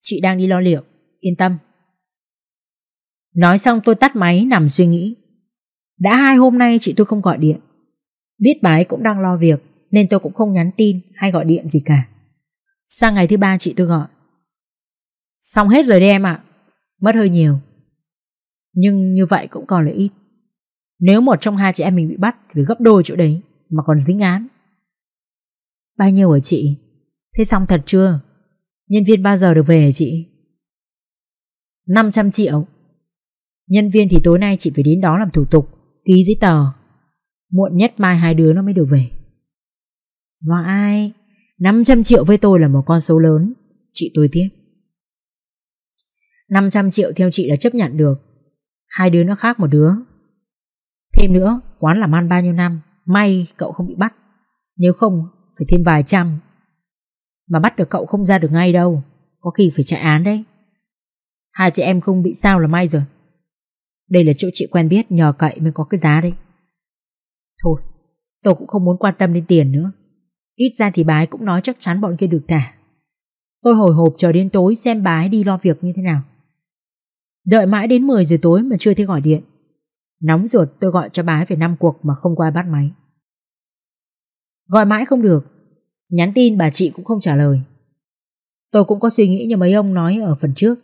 Chị đang đi lo liệu, yên tâm. Nói xong tôi tắt máy nằm suy nghĩ. Đã hai hôm nay chị tôi không gọi điện. Biết bà ấy cũng đang lo việc nên tôi cũng không nhắn tin hay gọi điện gì cả. Sang ngày thứ ba chị tôi gọi. Xong hết rồi đi em ạ. Mất hơi nhiều. Nhưng như vậy cũng còn là ít. Nếu một trong hai chị em mình bị bắt Thì phải gấp đôi chỗ đấy Mà còn dính án Bao nhiêu ở chị? Thế xong thật chưa? Nhân viên bao giờ được về hả chị? 500 triệu Nhân viên thì tối nay chị phải đến đó làm thủ tục Ký giấy tờ Muộn nhất mai hai đứa nó mới được về Và vâng, ai 500 triệu với tôi là một con số lớn Chị tôi tiếp 500 triệu theo chị là chấp nhận được Hai đứa nó khác một đứa Thêm nữa, quán làm ăn bao nhiêu năm, may cậu không bị bắt. Nếu không, phải thêm vài trăm. Mà bắt được cậu không ra được ngay đâu, có khi phải chạy án đấy. Hai chị em không bị sao là may rồi. Đây là chỗ chị quen biết nhờ cậy mới có cái giá đấy. Thôi, tôi cũng không muốn quan tâm đến tiền nữa. Ít ra thì bái cũng nói chắc chắn bọn kia được thả. Tôi hồi hộp chờ đến tối xem bái đi lo việc như thế nào. Đợi mãi đến 10 giờ tối mà chưa thấy gọi điện. Nóng ruột tôi gọi cho bà ấy về năm cuộc mà không qua bắt máy. Gọi mãi không được, nhắn tin bà chị cũng không trả lời. Tôi cũng có suy nghĩ như mấy ông nói ở phần trước.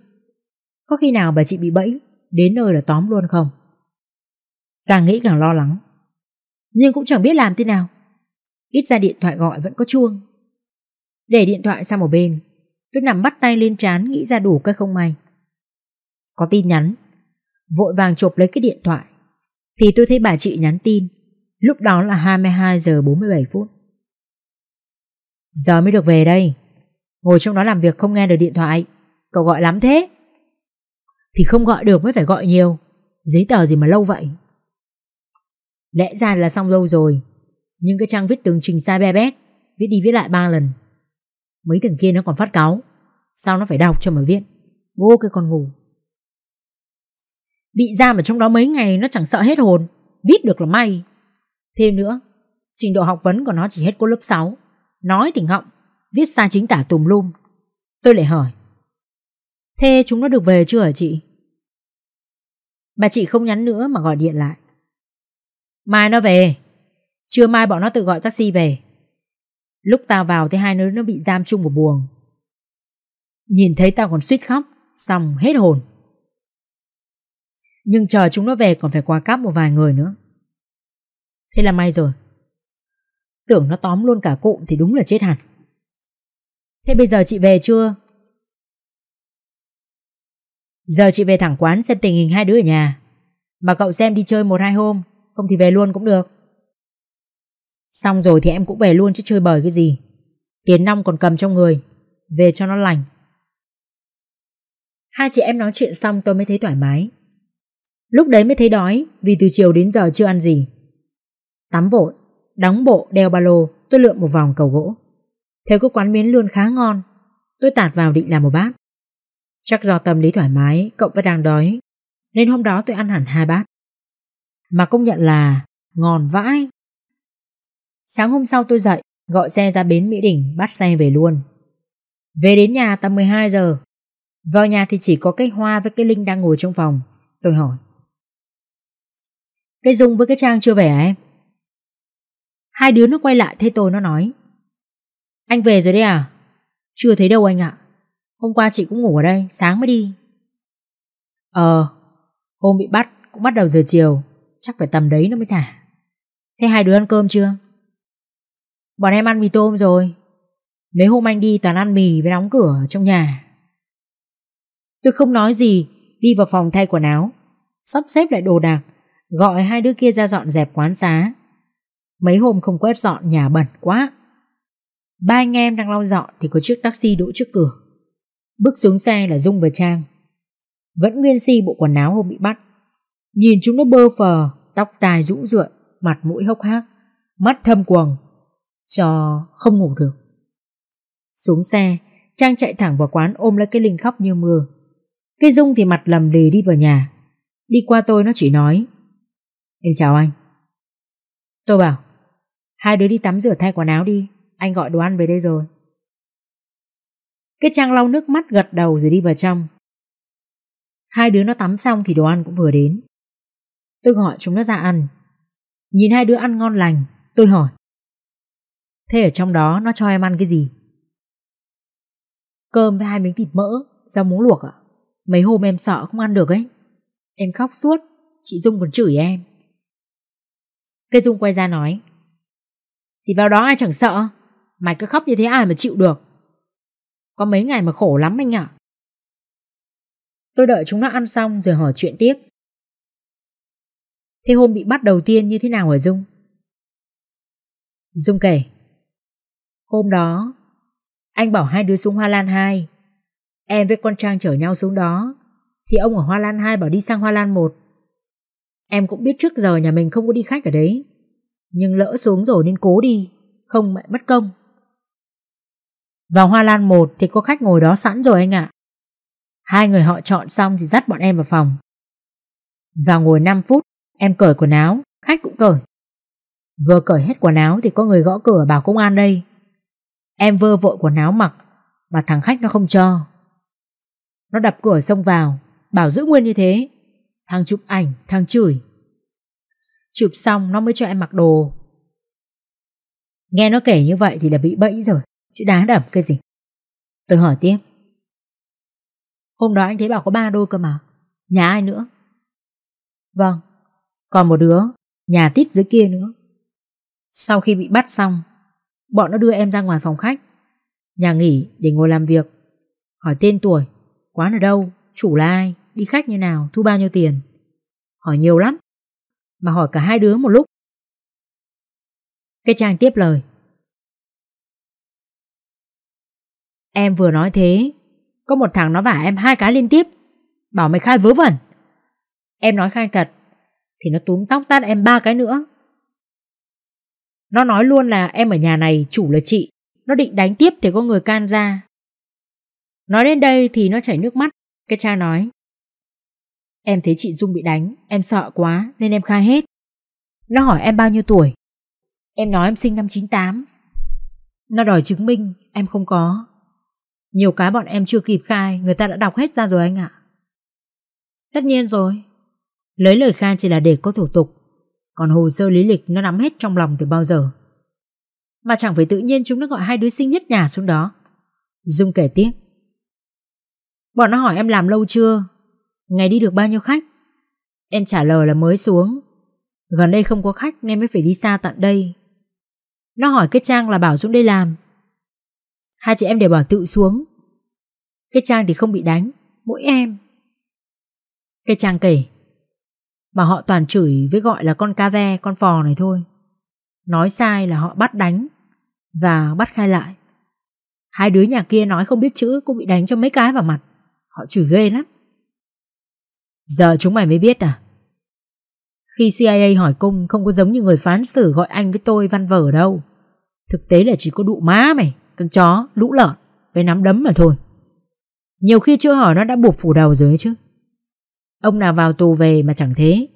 Có khi nào bà chị bị bẫy, đến nơi là tóm luôn không? Càng nghĩ càng lo lắng. Nhưng cũng chẳng biết làm thế nào. Ít ra điện thoại gọi vẫn có chuông. Để điện thoại sang một bên, tôi nằm bắt tay lên trán nghĩ ra đủ cái không may. Có tin nhắn, vội vàng chụp lấy cái điện thoại, thì tôi thấy bà chị nhắn tin Lúc đó là 22 giờ 47 phút Giờ mới được về đây Ngồi trong đó làm việc không nghe được điện thoại Cậu gọi lắm thế Thì không gọi được mới phải gọi nhiều Giấy tờ gì mà lâu vậy Lẽ ra là xong lâu rồi Nhưng cái trang viết tường trình sai be bét Viết đi viết lại ba lần Mấy thằng kia nó còn phát cáo Sao nó phải đọc cho mà viết Vô cái con ngủ Bị giam ở trong đó mấy ngày nó chẳng sợ hết hồn Biết được là may Thêm nữa Trình độ học vấn của nó chỉ hết cô lớp 6 Nói thì ngọng Viết sai chính tả tùm lum Tôi lại hỏi Thế chúng nó được về chưa hả chị? Bà chị không nhắn nữa mà gọi điện lại Mai nó về Trưa mai bọn nó tự gọi taxi về Lúc tao vào thấy hai đứa nó bị giam chung một buồng Nhìn thấy tao còn suýt khóc Xong hết hồn nhưng chờ chúng nó về còn phải qua cắp một vài người nữa Thế là may rồi Tưởng nó tóm luôn cả cụm thì đúng là chết hẳn Thế bây giờ chị về chưa? Giờ chị về thẳng quán xem tình hình hai đứa ở nhà Mà cậu xem đi chơi một hai hôm Không thì về luôn cũng được Xong rồi thì em cũng về luôn chứ chơi bời cái gì tiền Long còn cầm trong người Về cho nó lành Hai chị em nói chuyện xong tôi mới thấy thoải mái Lúc đấy mới thấy đói vì từ chiều đến giờ chưa ăn gì. Tắm vội, đóng bộ đeo ba lô, tôi lượn một vòng cầu gỗ. Thấy có quán miến luôn khá ngon, tôi tạt vào định làm một bát. Chắc do tâm lý thoải mái, cậu vẫn đang đói, nên hôm đó tôi ăn hẳn hai bát. Mà công nhận là ngon vãi. Sáng hôm sau tôi dậy, gọi xe ra bến Mỹ Đình, bắt xe về luôn. Về đến nhà tầm 12 giờ, vào nhà thì chỉ có cái hoa với cái Linh đang ngồi trong phòng. Tôi hỏi, cái Dung với cái Trang chưa về à em? Hai đứa nó quay lại thấy tôi nó nói Anh về rồi đấy à? Chưa thấy đâu anh ạ Hôm qua chị cũng ngủ ở đây, sáng mới đi Ờ, hôm bị bắt cũng bắt đầu giờ chiều Chắc phải tầm đấy nó mới thả Thế hai đứa ăn cơm chưa? Bọn em ăn mì tôm rồi Mấy hôm anh đi toàn ăn mì với đóng cửa trong nhà Tôi không nói gì Đi vào phòng thay quần áo Sắp xếp lại đồ đạc Gọi hai đứa kia ra dọn dẹp quán xá Mấy hôm không quét dọn nhà bẩn quá Ba anh em đang lau dọn Thì có chiếc taxi đỗ trước cửa Bước xuống xe là Dung và Trang Vẫn nguyên si bộ quần áo hôm bị bắt Nhìn chúng nó bơ phờ Tóc tai rũ rượi Mặt mũi hốc hác Mắt thâm quầng Cho không ngủ được Xuống xe Trang chạy thẳng vào quán ôm lấy cái Linh khóc như mưa Cái Dung thì mặt lầm lì đi vào nhà Đi qua tôi nó chỉ nói Em chào anh Tôi bảo Hai đứa đi tắm rửa thay quần áo đi Anh gọi đồ ăn về đây rồi Cái Trang lau nước mắt gật đầu rồi đi vào trong Hai đứa nó tắm xong thì đồ ăn cũng vừa đến Tôi gọi chúng nó ra ăn Nhìn hai đứa ăn ngon lành Tôi hỏi Thế ở trong đó nó cho em ăn cái gì? Cơm với hai miếng thịt mỡ Rau muống luộc ạ à? Mấy hôm em sợ không ăn được ấy Em khóc suốt Chị Dung còn chửi em Cây Dung quay ra nói Thì vào đó ai chẳng sợ Mày cứ khóc như thế ai mà chịu được Có mấy ngày mà khổ lắm anh ạ Tôi đợi chúng nó ăn xong rồi hỏi chuyện tiếp Thế hôm bị bắt đầu tiên như thế nào hả Dung? Dung kể Hôm đó Anh bảo hai đứa xuống Hoa Lan 2 Em với con Trang chở nhau xuống đó Thì ông ở Hoa Lan 2 bảo đi sang Hoa Lan 1 Em cũng biết trước giờ nhà mình không có đi khách ở đấy Nhưng lỡ xuống rồi nên cố đi Không mẹ mất công Vào Hoa Lan một thì có khách ngồi đó sẵn rồi anh ạ Hai người họ chọn xong thì dắt bọn em vào phòng Vào ngồi 5 phút Em cởi quần áo Khách cũng cởi Vừa cởi hết quần áo thì có người gõ cửa bảo công an đây Em vơ vội quần áo mặc Mà thằng khách nó không cho Nó đập cửa xông vào Bảo giữ nguyên như thế Thằng chụp ảnh, thằng chửi. Chụp xong nó mới cho em mặc đồ. Nghe nó kể như vậy thì là bị bẫy rồi, chứ đá đập cái gì. Tôi hỏi tiếp. Hôm đó anh thấy bảo có ba đôi cơ mà, nhà ai nữa? Vâng, còn một đứa, nhà tít dưới kia nữa. Sau khi bị bắt xong, bọn nó đưa em ra ngoài phòng khách, nhà nghỉ để ngồi làm việc. Hỏi tên tuổi, quán ở đâu, chủ là ai? đi khách như nào, thu bao nhiêu tiền. Hỏi nhiều lắm, mà hỏi cả hai đứa một lúc. Cái Trang tiếp lời. Em vừa nói thế, có một thằng nó vả em hai cái liên tiếp, bảo mày khai vớ vẩn. Em nói khai thật, thì nó túm tóc tát em ba cái nữa. Nó nói luôn là em ở nhà này chủ là chị, nó định đánh tiếp thì có người can ra. Nói đến đây thì nó chảy nước mắt, cái cha nói. Em thấy chị Dung bị đánh, em sợ quá nên em khai hết. Nó hỏi em bao nhiêu tuổi? Em nói em sinh năm 98. Nó đòi chứng minh, em không có. Nhiều cái bọn em chưa kịp khai, người ta đã đọc hết ra rồi anh ạ. Tất nhiên rồi. Lấy lời khai chỉ là để có thủ tục, còn hồ sơ lý lịch nó nắm hết trong lòng từ bao giờ. Mà chẳng phải tự nhiên chúng nó gọi hai đứa sinh nhất nhà xuống đó. Dung kể tiếp. Bọn nó hỏi em làm lâu chưa Ngày đi được bao nhiêu khách? Em trả lời là mới xuống. Gần đây không có khách nên mới phải đi xa tận đây. Nó hỏi cái Trang là bảo Dũng đây làm. Hai chị em đều bảo tự xuống. Cái Trang thì không bị đánh, mỗi em. Cái Trang kể. Mà họ toàn chửi với gọi là con ca ve, con phò này thôi. Nói sai là họ bắt đánh và bắt khai lại. Hai đứa nhà kia nói không biết chữ cũng bị đánh cho mấy cái vào mặt. Họ chửi ghê lắm. Giờ chúng mày mới biết à? Khi CIA hỏi cung không có giống như người phán xử gọi anh với tôi văn vở đâu. Thực tế là chỉ có đụ má mày, con chó, lũ lợn, với nắm đấm mà thôi. Nhiều khi chưa hỏi nó đã buộc phủ đầu rồi chứ. Ông nào vào tù về mà chẳng thế.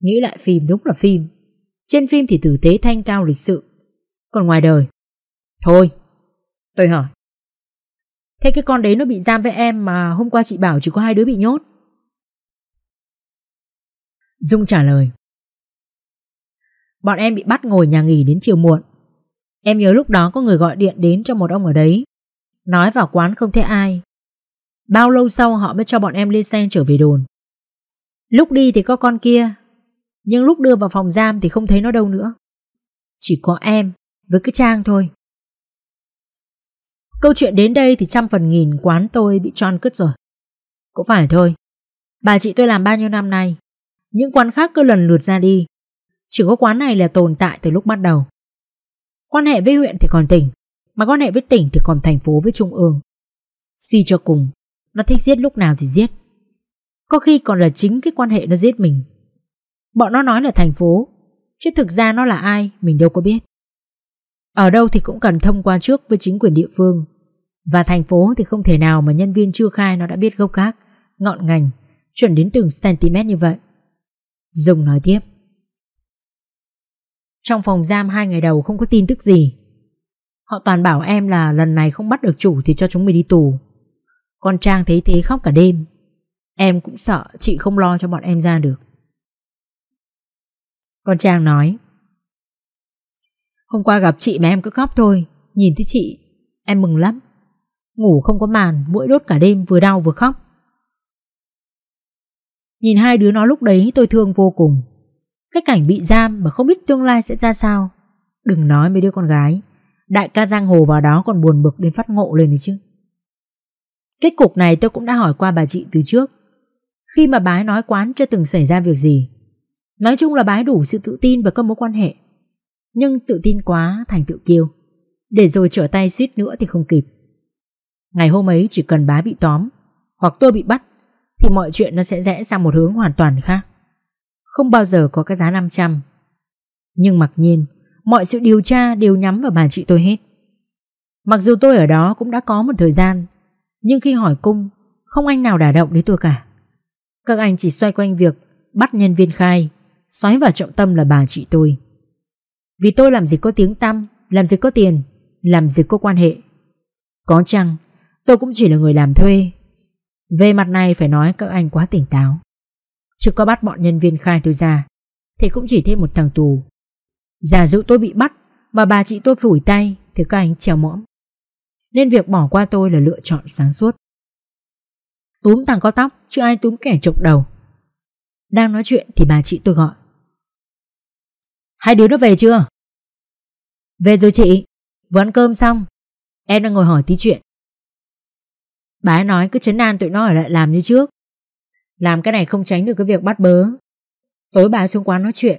Nghĩ lại phim đúng là phim. Trên phim thì tử tế thanh cao lịch sự. Còn ngoài đời, thôi, tôi hỏi. Thế cái con đấy nó bị giam với em mà hôm qua chị bảo chỉ có hai đứa bị nhốt. Dung trả lời Bọn em bị bắt ngồi nhà nghỉ đến chiều muộn Em nhớ lúc đó có người gọi điện đến cho một ông ở đấy Nói vào quán không thấy ai Bao lâu sau họ mới cho bọn em lên xe trở về đồn Lúc đi thì có con kia Nhưng lúc đưa vào phòng giam thì không thấy nó đâu nữa Chỉ có em với cái Trang thôi Câu chuyện đến đây thì trăm phần nghìn quán tôi bị tròn cứt rồi Cũng phải thôi Bà chị tôi làm bao nhiêu năm nay những quán khác cứ lần lượt ra đi Chỉ có quán này là tồn tại từ lúc bắt đầu Quan hệ với huyện thì còn tỉnh Mà quan hệ với tỉnh thì còn thành phố với trung ương Suy cho cùng Nó thích giết lúc nào thì giết Có khi còn là chính cái quan hệ nó giết mình Bọn nó nói là thành phố Chứ thực ra nó là ai Mình đâu có biết Ở đâu thì cũng cần thông qua trước với chính quyền địa phương Và thành phố thì không thể nào Mà nhân viên chưa khai nó đã biết gốc gác Ngọn ngành Chuẩn đến từng cm như vậy Dung nói tiếp Trong phòng giam hai ngày đầu không có tin tức gì Họ toàn bảo em là lần này không bắt được chủ thì cho chúng mình đi tù Con Trang thấy thế khóc cả đêm Em cũng sợ chị không lo cho bọn em ra được Con Trang nói Hôm qua gặp chị mà em cứ khóc thôi Nhìn thấy chị Em mừng lắm Ngủ không có màn Mũi đốt cả đêm vừa đau vừa khóc Nhìn hai đứa nó lúc đấy tôi thương vô cùng Cái cảnh bị giam mà không biết tương lai sẽ ra sao Đừng nói mấy đứa con gái Đại ca Giang Hồ vào đó còn buồn bực đến phát ngộ lên đấy chứ Kết cục này tôi cũng đã hỏi qua bà chị từ trước Khi mà bái nói quán chưa từng xảy ra việc gì Nói chung là bái đủ sự tự tin và các mối quan hệ Nhưng tự tin quá thành tự kiêu Để rồi trở tay suýt nữa thì không kịp Ngày hôm ấy chỉ cần bá bị tóm Hoặc tôi bị bắt thì mọi chuyện nó sẽ rẽ sang một hướng hoàn toàn khác. Không bao giờ có cái giá 500. Nhưng mặc nhiên, mọi sự điều tra đều nhắm vào bà chị tôi hết. Mặc dù tôi ở đó cũng đã có một thời gian, nhưng khi hỏi cung, không anh nào đả động đến tôi cả. Các anh chỉ xoay quanh việc bắt nhân viên khai, xoáy vào trọng tâm là bà chị tôi. Vì tôi làm gì có tiếng tăm, làm gì có tiền, làm gì có quan hệ. Có chăng, tôi cũng chỉ là người làm thuê về mặt này phải nói các anh quá tỉnh táo Chứ có bắt bọn nhân viên khai tôi ra Thì cũng chỉ thêm một thằng tù Giả dụ tôi bị bắt Mà bà chị tôi phủi tay Thì các anh trèo mõm Nên việc bỏ qua tôi là lựa chọn sáng suốt Túm thằng có tóc Chứ ai túm kẻ trộm đầu Đang nói chuyện thì bà chị tôi gọi Hai đứa nó về chưa? Về rồi chị Vừa ăn cơm xong Em đang ngồi hỏi tí chuyện Bà ấy nói cứ chấn an tụi nó ở lại làm như trước Làm cái này không tránh được cái việc bắt bớ Tối bà xuống quán nói chuyện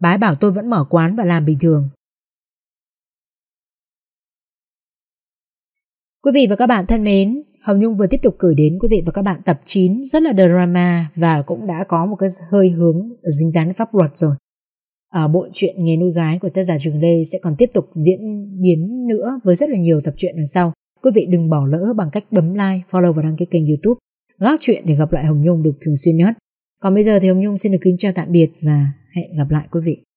Bà ấy bảo tôi vẫn mở quán và làm bình thường Quý vị và các bạn thân mến Hồng Nhung vừa tiếp tục gửi đến quý vị và các bạn tập 9 rất là drama và cũng đã có một cái hơi hướng dính dán pháp luật rồi. À, bộ truyện Nghề nuôi gái của tác giả Trường Lê sẽ còn tiếp tục diễn biến nữa với rất là nhiều tập truyện đằng sau. Quý vị đừng bỏ lỡ bằng cách bấm like, follow và đăng ký kênh youtube Gác Chuyện để gặp lại Hồng Nhung được thường xuyên nhất. Còn bây giờ thì Hồng Nhung xin được kính chào tạm biệt và hẹn gặp lại quý vị.